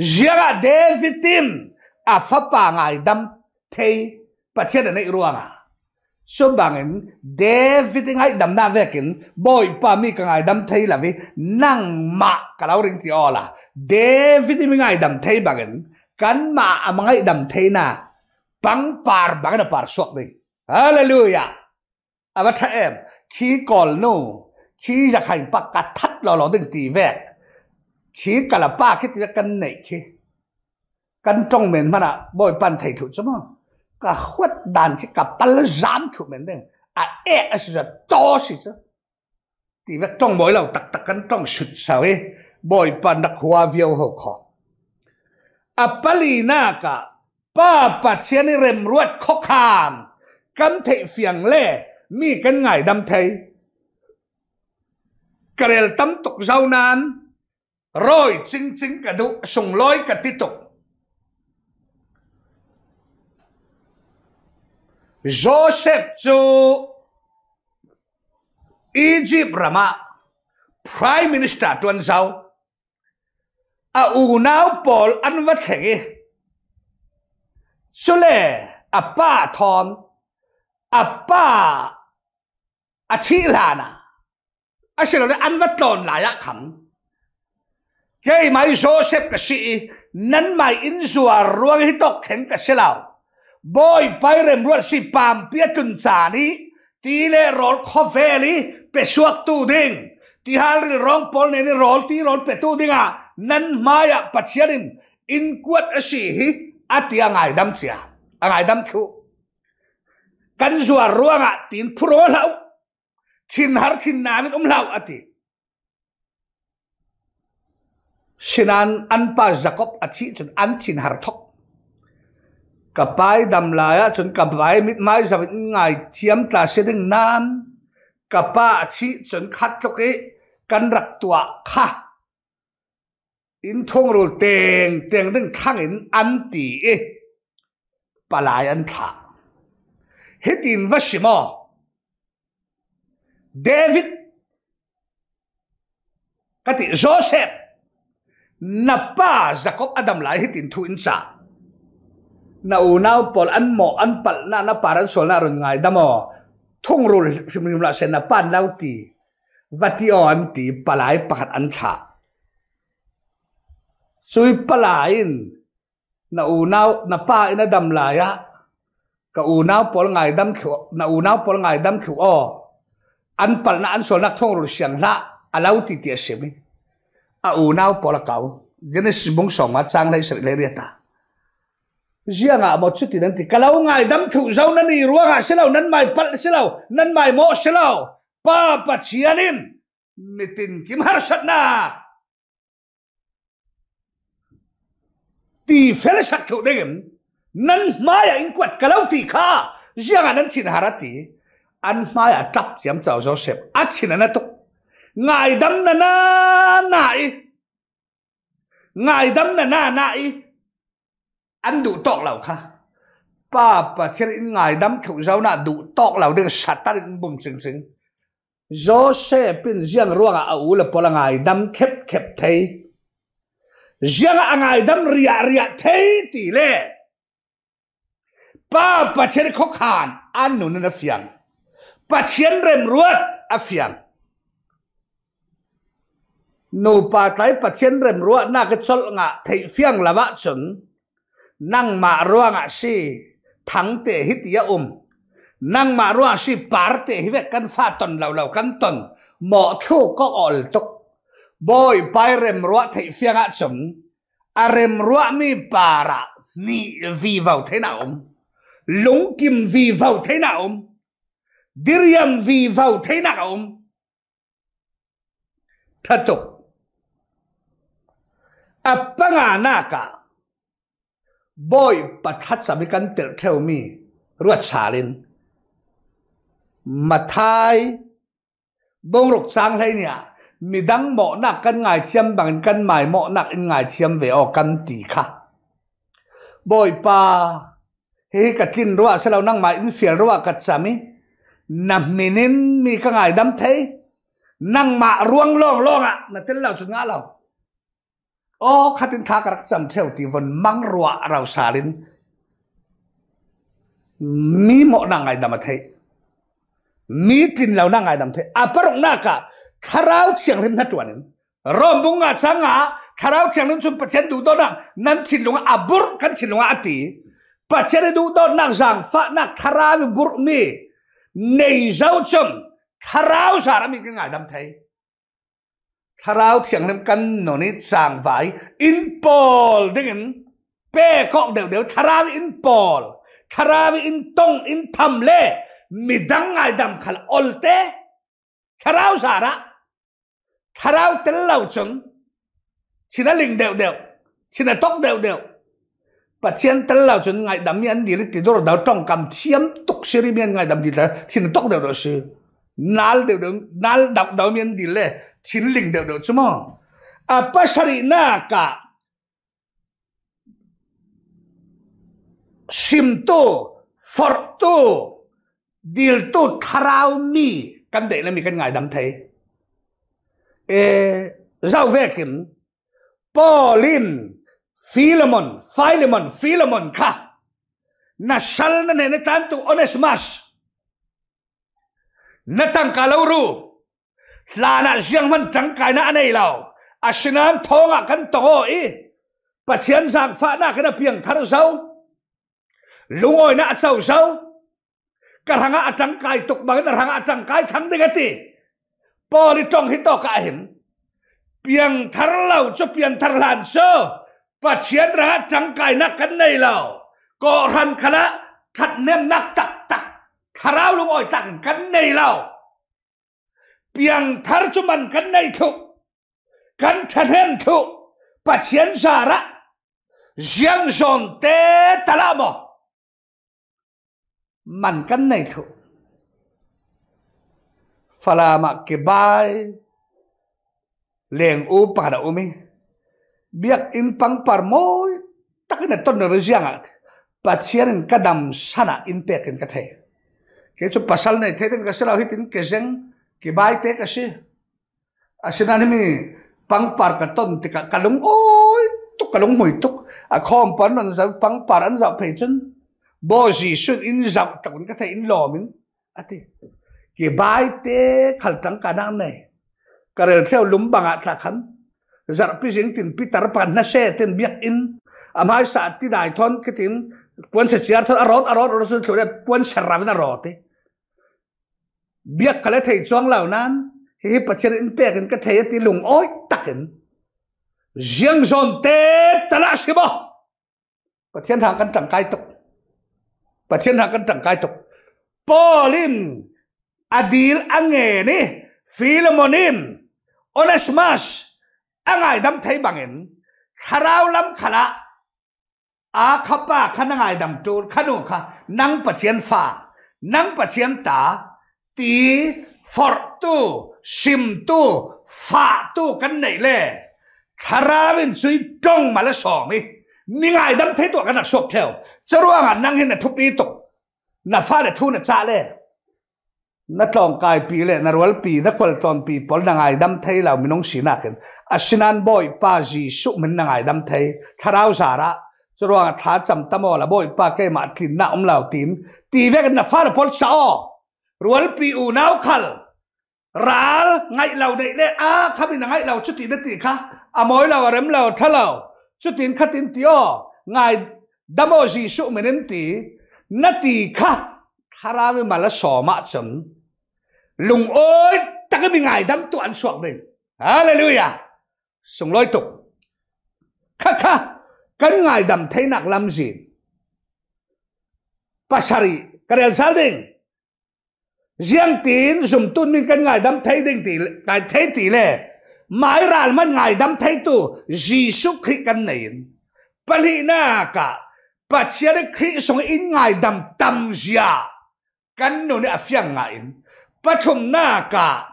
zira devitin a fapa ngai dam thei pathian nei ruanga ah. số bằng in David ngay đâm na về kín boy pa mi cái ngay đâm thấy là vì năng ma, cái lão ring tiêu là David mi ngay đâm thấy bằng in cắn mạ mà ngay đâm thấy na bằng par bằng là par suốt đi Hallelujah อาวัชแอบขี้ก่อลนู่ขี้อยากให้ปากกัดทัดเราเราดึงตีแวก ขี้กะละป้าคิดจะกันไหนขี้กันจ้งเหม็นมันอะบ่อยปันไทยถูกใช่ไหมก็ขวดดันขี้กับปันละสามถูกเหม็นเด้งอ่ะเอ๊ะสุดโตสิจ้ะตีแวกจ้องบ่อยเราตักตักกันจ้งสุดเสาเอ้บ่อยปันดักหัวเวียวหัวคออ่ะปลีนากะป้าปัดเชียนี่เร็มรวดข้อคามกำเทเฟียงเล่ mi kan đâm dam thei karel tam tục rau nan rồi ching ching ka du sung loi ka ti tok Joseph cho Egypt rama prime minister tuần sau à u nau pol an va thengi sule à ba thom à ba อาชีลานะอาชีลานะอันวัดตอนหลายขังเกี่ยไม่โซเซปกสีนั้นไม่อินสัวรัวที่ตกแข็งกับเชลาบอยไปเริ่มรวดสิปามเปียตุนจานีตีเล่รถคอเฟลีเปชวกตู้ดิ่งที่ฮาริร้องพอลเนี่ยรถที่รถเปตู้ดิ่งอ่ะนั้นมาอยากปัจเจริญอินกวดสีอาติยังไงดำเสียอังไงดำคูกันสัวรวงอ่ะตีนพรวแล้วชินหารชินนามิอมลาวอติชินันอันปาจักบอธิจนอันชินหารทกกับไปดำลายจนกับไปมิดไม้จะเป็นไงเทียมตาเสดึงนานกับป้าอธิจนคัดตกิอกันรักตัวค่ะอินทงรูเตงเตงดึงทั้งอินอันตีเอปลายอันทะเฮตินวชิมอ David ka ti Joseph na pa Jacob Adam lại hitin thu in sa na unaw pol an mo an pal na na paran sol na ron ngai damo thung rul simrim la sen na pan nau ti vati on ti palai pakat an cha. sui palain na unaw na pa in adam lai ya ka unaw pol ngai dam thu na unaw pol ngai dam thu o an palna an solna thong ru siang la alau ti ti semi a u nau pola kau jenis bung song ma chang lai sri le riata zianga mo chuti nan ti kalau ngai dam thu zau nan ni ruwa ga selau nan mai pal selau nan mai mo selau pa pa chianin nitin kim har satna ti fel sat thu degem nan maya in kwat kalau ti kha zianga nan chin harati ăn mai à trap chiếm chào Joseph ắt chỉ là tục ngài đâm là na nại ngài đâm là na nại ăn đủ tọt lẩu kha bà bà chỉ ngài đâm khẩu dâu na đủ tọt lẩu đừng sát ta đừng bùng chừng chừng Joseph bên riêng ruộng à ủ là bỏ là ngài đâm khép khép thấy riêng à ngài đâm ria ria thấy tỷ lệ bà bà chỉ khó khăn ăn nụ nên là pathian rem ruat a fiam nu pa tlai pathian rem ruat na ke chol nga thei fiang lawa chun nang ma ruanga si thang te hit ya um nang ma ruang si par te hi vek kan fa ton lau lau kan ton mo thu ko ol tok boy pai rem ruat thei fiang a chum a rem ruat mi para ni vi vào thế nào ông um. lúng kim vi vào thế nào ông Diriam vì vào thế nào thật tục apa nga na cả boy pathat sami kan tel theo mi ruột ruat salin mathai bông rục sang lên nha, mi đăng mọ nạc căn ngài chiêm bằng căn mài mọ nạc in ngài chiêm về ở căn tì kha boy pa he ruột, ruwa lâu nang mai in fiel ruwa kat sami นัมีนินมีก้างไงดำเทยนั่งมารวงโลกโลกอ่ะนั่ตเตลเราจุดงาเราโอ้ขัดินทากรักจำเทวตีวันมังรัวเราสารินมีหมอนั่งไงดำเทยมีทินเรานั่งไงดำเทยอะปรุงนากะคาราวเชียงรินนัตวันนรอมบุงอาช่งอ่ะคาราวเชียงรินชุนปะเชนดูตอนนั้นนั่งชิลลงอับบุร์กันชิลลงอัติปะเชนดูตอนนั้นจังฟะนักคาราวบุร์นี่นเจ้าจงทาราวสารมีกันอายดัมไทยทาราวเสียงนั้นกันหนนี้สร้างไว้อินปอลดิ่งเป้ก็เดี๋ยวเดี๋ยวทาราวอินปอลทาราวอินตง อินทำเล่มีดังอาดัมขลอลเตทาราวสาระทาราวเตลเล่าจงชินะลิงเดี๋ยวเดี๋ยวชินะตงเดี๋ยวเดี๋ยว chiến là chuyện patient tal la chun ngai dam yan dil ti dor da tong kam thiam tok seri men ngai dam đều thin tok da si nal de nal dak da men dil le thin ling de do chuma apa sari na ka sim to for to dil to tharau mi kan de la mi kan ngai dam thai e zau vekin polin Philemon, Philemon, Philemon ka. Nasal na nenitanto onesmas. Natang kalawru. Lana siyang man tangkay na anay lao. Asinan tonga kan tongo i. Patiyan sang fa na kana piyang thar zau. Lungoy na atsaw zau. Karanga atangkay tukbangin karanga atangkay thang digati. Poli tong hito ka ahim. Piyang thar lao cho piyang thar lan so pathian ra tangkai nak kan nei lao ko ran khala that nem nak tak tak tharau lu oi tak kan nei lao piang thar chu man kan nei thu kan than hem thu pathian sa ra jiang zon te talamo man kan nei thu phala ma ke bai leng u pa da umi biak in pang par mo takin ton na rejanga pachian ka dam sana in pek in ka the ke chu pasal nei the ten ka sala hi tin ke ke bai te ka asin asina ni pang par ka ton ti ka kalung oi tuk kalung moi tu a khom pan sa pang par an za pe chun bo ji su in za ta kun ka the in lo min ati ke bai te khal tang ka nang nei ka rel theo lum banga tha zar pi jing tin pi tar pan na se tin biak in amai à, sa ti dai thon ke tin puan se chiar thon arot arot ro sun thore puan sharam na ro te biak kale thei chong lau nan hi pachir in pek in ka thei ti lung oi takin jiang zon te tala shibo pachien hang kan tang kai tok pachien hang kan tang kai tok polin adil ange ni Philemonin, Onesmas, อังไงดำเทไทบังเินคาราวลำขคาอาขับปาขันังไงดำจูดขันุค่ะนังปะเชียนฟ้านังปะเชียนตา ตีฟอร์ตูซิมตูฟาตูกันไหนเล่คาราวินซุยจ้องมาละสองมีนี่ไงดำเทไทตัวกันนักสกเทวจะรู้ว่างนนังเห็นนะทุบีตกนัะฟาเดทูนะจ้าเล่นักลองกายปีเลยนักวัลปีนักวัลตอนปีพอนางไอ้ดำเทยเราไม่น้องสีหนักกันอาชินันบอยป้าจีสุมินนังไอ้ดำเทยทาราวสาระจรวงท้าจำตะมอละบอยป้าเกมาตินนาอมเหล่าตินตีเวกนฟาร์พอลซอรัวลปีอูนาวคัลราลไงเหล่าเด็กเลอาขับินังไงเหล่าชุดตินตีค่ะอโมอยเหล่าเริ่มเหล่าทะเหล่าชุดตินขัดตินตีอ้อไงดำมอจีสุมินนตีนาตีค่ะทาราวมาละสอมาจังลุงโอ้ยตะกมีไงดำตัวอันสวกหนึ่งฮาเลลูยา sung loi tục kha kha cái ngài dam thấy nak lam jin pasari cái karel sal ding riêng tin zum tôn minh cái ngài dam thấy ding ti kai thei ti le mai ral man ngai dam thei tu jisu khri kan nei pali na cả, chia pasiare khi song in ngài dam tam zia cái nô ne afyang ngai bắt chung na cả.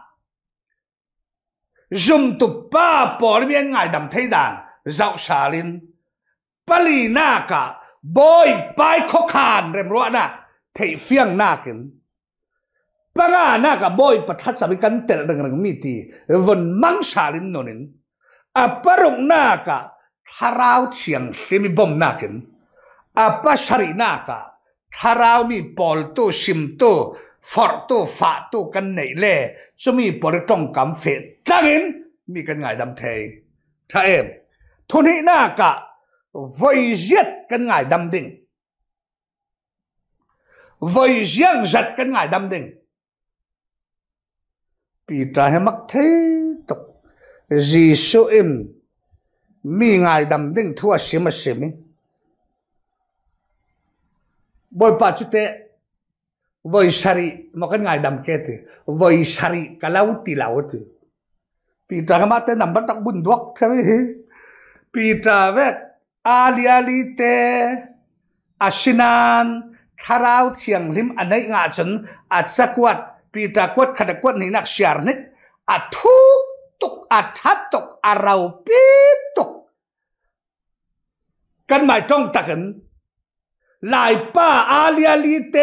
zoom tu pa por mi ngai dam thei dan zau salin pali na ka boy pai kho khan rem ro na thei fiang na kin para na ka boy pathat sami kan tel rang rang mi ti von mang salin nonin aparuk na ka tharau chiang timi bom na kin apa sari na ka tharau mi pol tu sim tu for tu fa tu kan nei le chumi por tong kam phet changin mi cân ngai dam thề cha em thôn hi na cả vây giết cân ngai dam ding vây giang giật cân ngai dam ding pi ta he mắc thế tục gì số em mi ngài đầm đinh thua xím mà mi bồi bà chút tệ vây sari mà cái ngài đầm kê thì vội sari cả lâu tì lâu thì ปีตากมาเตนัมบัตักบุญดวกใช่ไหมปีตาเวกอาลีอาลีเตอาชินานคาราวเทียงลิมอันไหนงาจนอาจจะกวดปีตากวดขัดกวดนี่นักเชียร์นิกอาทุกตุกอาทัดตกอาราปีตุกกันหมายจ้องตะกันลายป้าอาลีอาลีเต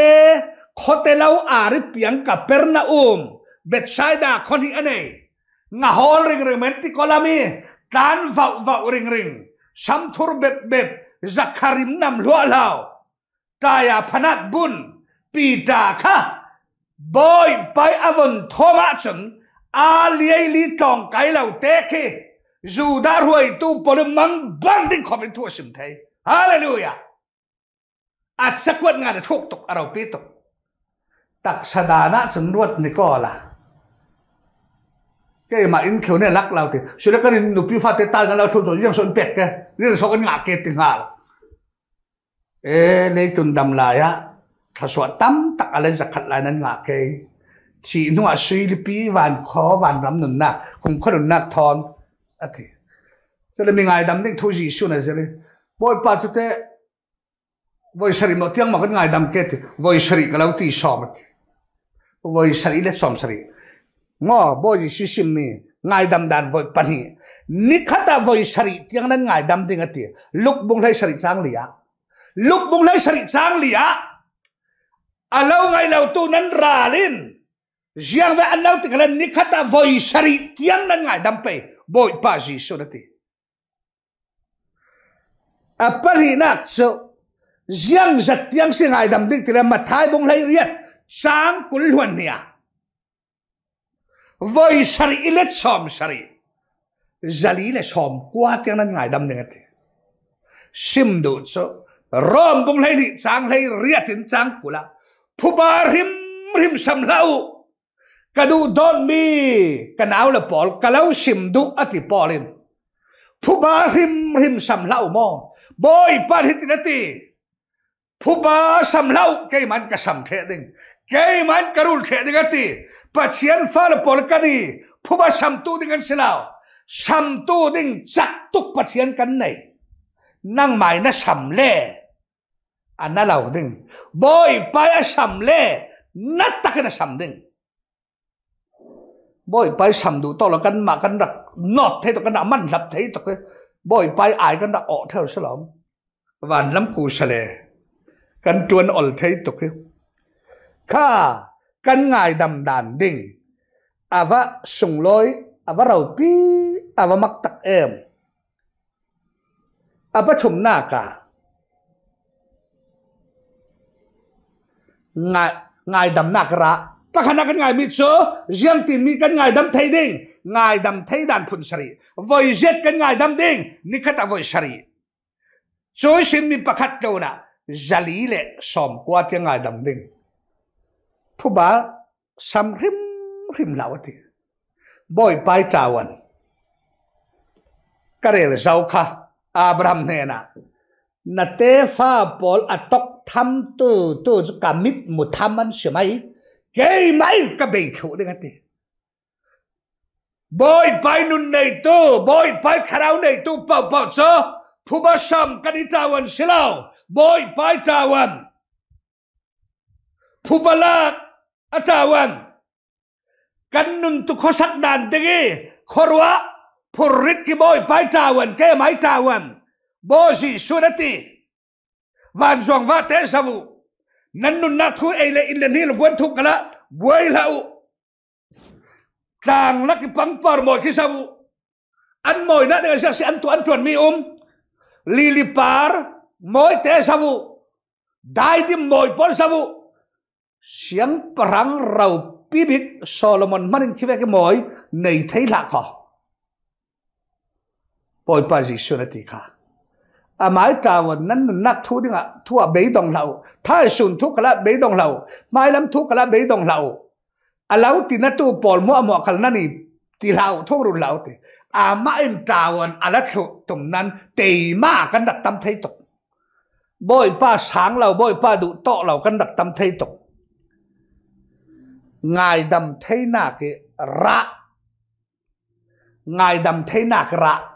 ขอเตลาอาริปียงกับเปรนาอุมเบ็ดไซด้าคนนี้อันไหนงาฮอลริงริงเหมืนติโกลามีตานว่าว่าริงริงชัมทุรเบบเบบจักคาริมนำลัวลาวตายาพนักบุญปีดาค่ะบอยไปอวันทอมัสันอาลีลีตองไกลเราเตคีจูดารวยตูปริมังบังดิ้งขอบิทัวชิมไทยฮาเลลูยาอัศวะกงานทุกตกเราปีตกตักสดานะสนรวดนี่ก็ละะ cái mà in kiểu này lắc lao thì sau đó cái này nụ piu phát tới ta cái lao thôn rồi riêng sơn bẹt cái riêng số cái ngã kẹt thì ngã ê lấy tuần đầm lại á thà sọ tắm tắc ở lên giặc khát lại nên ngã cái chỉ nó à suy đi pi vàn khó vàn lắm nụn nà không khó nụn nà thon à thì cho nên mình ai đầm đến thu gì xu này rồi bôi ba chút thế voi sari một tiếng mà cái ngày đầm kẹt voi sari cái lao tì sòm voi sari lấy sòm sari งอบอยชิชิมีง่ายดำดันวอยปันหีนิคตาวอยสริยังนั้นง่ายดำดิงตีลุกบุ้งไรสริจางเหลียลุกบุ้งไรสริจางเหลียอารลวไงเราตัวนั้นราลินยังเวอเลวติกันนิคตาวอยสริยังนั้นง่ายดำไปบอยปาจีสุนติอะปันหีนักสุยังจัดยังสิง่ายดำดิ่งติเรามาทายบุ้งไรเรียนสรางกุลหั่นเนี่ย với sari ilet som sari zali le som qua tiếng nan ngài đâm ngat sim du so rom gum lai ni chang lai riatin chang kula phubar him him sam lau kadu don mi kanau la pol kalau sim du ati polin phubar him him sam lau mo boy par hitinati phuba sam lau kei man ka sam the ding kei man karul the ding ati ปัจเชียนฟาลปลกันดีผู้บาชัมตุดิงกันสิลาวสัมตุดิงจักตุกปัจเชียนกันไหนนั่งหมายนัะชัมเล่อันนั้นเราดิ้งบอยไปอะชัมเล่นัดตะกันสัมดิ้งบอยไปสัมดูตอลกันมากันรักนอดเทียตกันนามันรับเทียตกันบอยไปอายกันนักออกเท่าสิลาววันล้ำกูเฉลกันจวนอ่อนเทียตกันข้า kan ngai dam dan ding ava à sung loi ava à rau pi ava à mak tak em ava chum na ka ngài ngài đầm na ra ta khana kan ngai mi cho riang tin mi kan ngài đầm thấy ding ngài đầm thấy đàn phun sari voi jet kan ngài đầm ding ni khata voi sari choi sim mi pakhat lo na zali le som qua tiếng ngài đầm ding พู้บาสัมริมริมลาวติบ่อยไปจาวันกระเรลเจ้าค่ะอาบรามเนนะนาเตฟาบอลอตกทำตัวตัวจะกามิดมุทามันเสียไหมเกยไหมก็เบิกถูกด้วยกันีบอยไปนุ่นในตัวบอยไปคาราวในตัวเป่าเป่าซะผู้บาสัมกันจาวันสิลาวบอยไปจาวันผู้บาลากอาจารย์กันนุนตุขสักดานติกีคขอรัว้ริดกี่บอยไปจาวันแก่ไม่จาวันบอสิสุนติวันจวงว่าเตสววนันนุนนักทุเอเลอินเดนีลบวนทุกกละบวยละอุ่างลักปังปาร์มอยคิสววอันมอยนะเดชสิอันตัวอันตวนมีอุมลิลิปาร์มอยเตสววได้ดิมมอยปอลสววเสียงปรังเราปีบิกโซโลมอนมันคิดว่าก็มอย ในไทยละก็ปอยปจิสุนติค่ะอามายจาวันนั้น นักทุ่งอ่ะทั่วเบยดองเล่าถ้าสุนทุกข์ละเบยดองเล่าไม่ล้ำทุกข์ละเบยดองเล่าอาเ่าตีนัตัวปอลมัวหมอกันนั่นนี่ตีเหล่าทุกรุ่นเ่าตีอามาอินจาวันอาละทุกตรงนั้นตีมากันดักตำไทยตกบ่อยป้าส้างเหล่าบ่อยป้าดุโตเหล่ากันดักตำไทยตก ngài đầm thấy nà cái ra ngài đầm thấy nà cái ra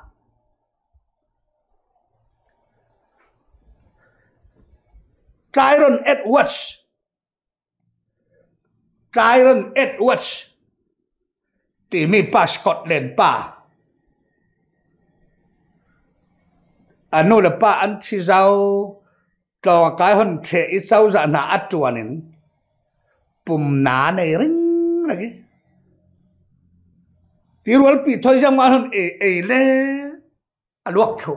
tyron Edwards tyron Edwards tỉ mi pa Scotland pa anu là pa anh chỉ giàu cho cái hôn thể ít giàu ra na atuanin Pum na na ring lagi. Tirual pi thoi jang malon e e le aluak tu.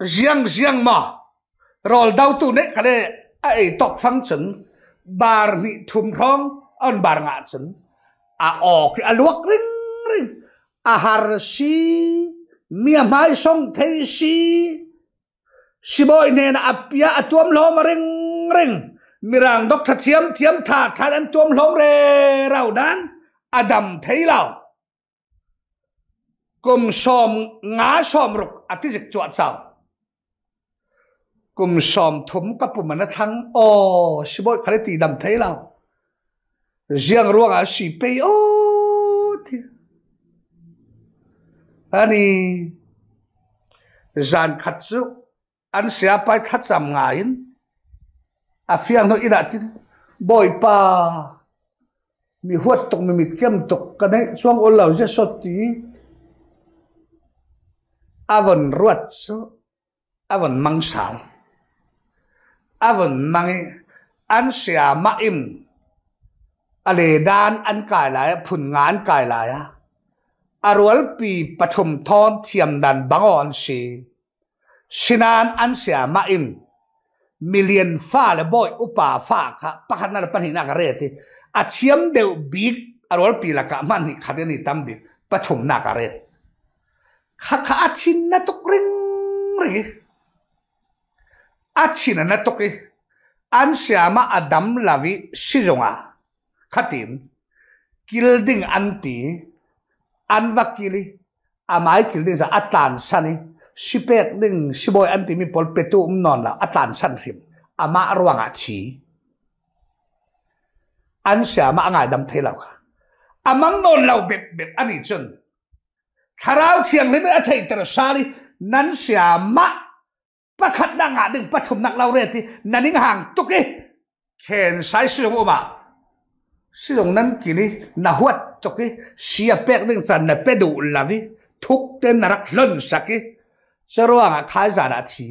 Siang siang ma rol dau tu ne kade ai e tok fang chen bar ni thum khong on bar nga chen a o ki aluak ring ring a har si mia mai song thei si si boy ne na apia atuam lo ma ring ring มีรางดกทัดเทียมเทียมถาถาดอันจวมหลงเรเราดังอดัมไทยเรากุมสอมงาสอมรุกอธิจิกจวดเจ้ากุมสอมถมกับปุ่มมันทั้งโอชิบอยคาริตีดำไทยเราเสียงรัวงอาสีเปโอที่อันนี้จานขัดสุอันเสียไปทัดจำงายินอาเฟียงต้องอิระจิบ่อยปามีหัวตกมีมีเข้มตกกันในช่วงอุลเหลาจะสดตีอาวันรวดซอาวันมังสาลอาวันมัง อันเสียมาอิมอะไรด้านอันกายหลายผุนงานกายหลายอารวลปีปฐมทอนเทียมดันบางอ่อนสีสินานอันเสียมาอิม million fa le boy upa fa kha pakhat na le pan hina ka re ti a chiam deu big arol pi la ka man ni khade ni tam bi pathum na ka re kha kha a chin na tok ring ri a chin na tok ki an siama adam lavi sijonga khatin kilding anti an vakili amai kilding sa atan sani sipek ding siboi anti mi pol petu um non la atlan san rim ama arwanga chi an sia ma ngai dam thei la amang non lau bet bet ani chun tharau chiang le a thei tar sali nan sia ma pakhat na nga ding pathum nak lau re ti naning hang tuki khen sai siung uma siung nan kini na huat tuki sia pek ding chan na pedu lavi thuk te narak lon saki Seruang khai giả đã thí.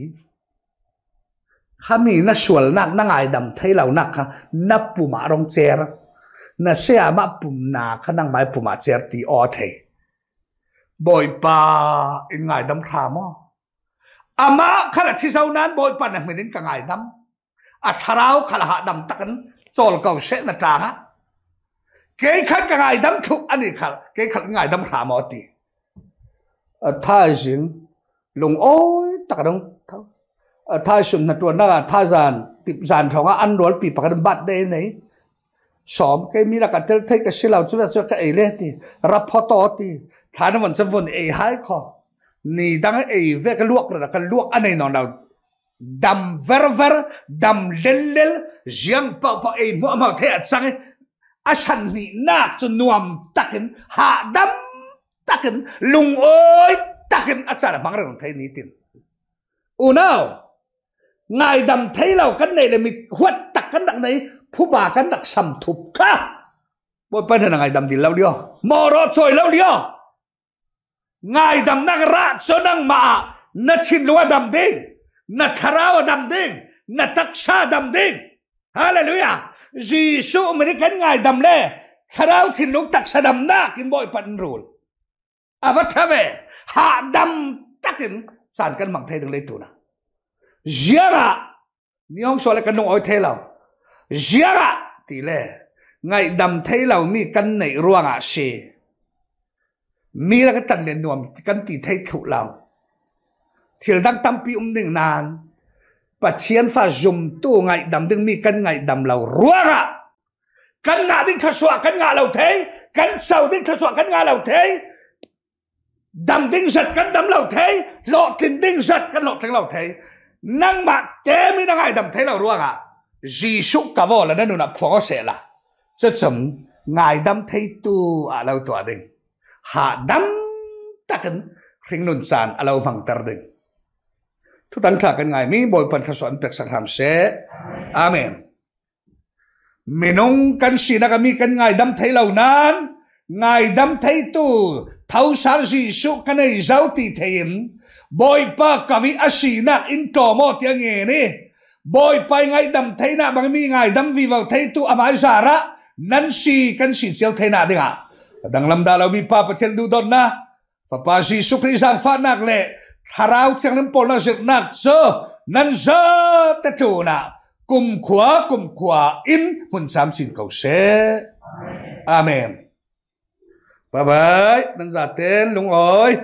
Kami na sual nak na ngai dam thay lau nak ha. Na puma rong cer. Na sea ma pum na ka nang mai puma cer ti o thay. Boi pa in ngai dam kha mo. Ama khala thi sau nan boi pa na medin ka ngai dam. A tharau khala ha dam takan. Chol kau se na trang ha. Kei khat ka ngai dam thuk ani khala. Kei khat ngai dam kha mo ti. Thai sinh ลงโอ้ยตากดงเขาถ้าสมนัตัวน่าท้าจาน ติดจานทองอันรวนปีปากกันบัดได้ไหนสอมก็มีรลักการเทลเทกับสิเลาชุดละชุดก็เอเลตีรับพอต่อตีฐานวันสมบูรณ์เอหายคอนี่ดังเอเวกลวกระกันลวกอันไหนนอนเราดัมเวอร์เวอร์ดัมเลลเลลยังเป่าเป่าเอมอหมอเทอจังอาชันนี่นาจนนวมตักินหาดัมตักินลุงโอ้ย takin achar bangrang thai ni tin unao ngài đầm thấy lâu cái này là mình huất tặc cái đặc này phu bà cái đặc sầm thục cả bôi bên này là ngài đầm đi lâu đi mò rõ trời lâu đi ngài đầm năng ra cho năng mà nó chín lúa đầm đi nó thara đầm ding, nó tắc sa đầm đi hallelujah Jesus mình cái ngài đầm lê thara chín lúa tắc sa đầm na kinh bôi bên rồi à vật thà haɗam takin san kan mang thay đường lấy tuna ziara ni ông soi kan nong oi thay lau ziara tỷ lệ ngày đầm thế lau mi cân này ruang à xe mi là cái tầng nền nuông cân tỷ thay thụ lau thiền đang tâm pi um đừng nan và chiến pha dùng tu ngày đầm đừng mi cân ngày đầm lau ruang à cân ngã đừng thà sọa cân ngã lau thế cân sầu đừng thà sọa cân ngã lau thế đầm ding giật cái đầm lau thế lộ tin ding giật cái lộ thang lau thế năng ma thế mới nang ai đầm thế lau luôn à gì số cả vò là nên là nạp sẽ là chứ chấm ngài đầm thấy tu à lâu tỏa đình hạ đầm ta cần khinh nôn sàn à lâu bằng tờ đình Thu tăng trả cái ngài mi bồi phần thật soạn bạc sạc hàm sẽ Amen Mình ông cần đã đa mi cái ngài đầm thấy lâu nan Ngài đầm thấy tu thấu sáng gì số cái này giáo tỷ thêm bồi pa cả vị asi na in trò mò tiếng nghe nè bồi pa ngay đầm thấy na bằng mi ngay đầm vì vào thấy tu amai giả ra năn si căn si siêu thấy na đi ngà đằng làm đà lâu mi pa bật chân đu đón na và pa gì số cái giang phát nạc lệ tharau chẳng lâm pol na giật nạc sơ năn sơ tết chủ na cùng khóa cùng khóa in hun sám xin cầu sẽ amen. Bà bế đơn giả tên đúng rồi.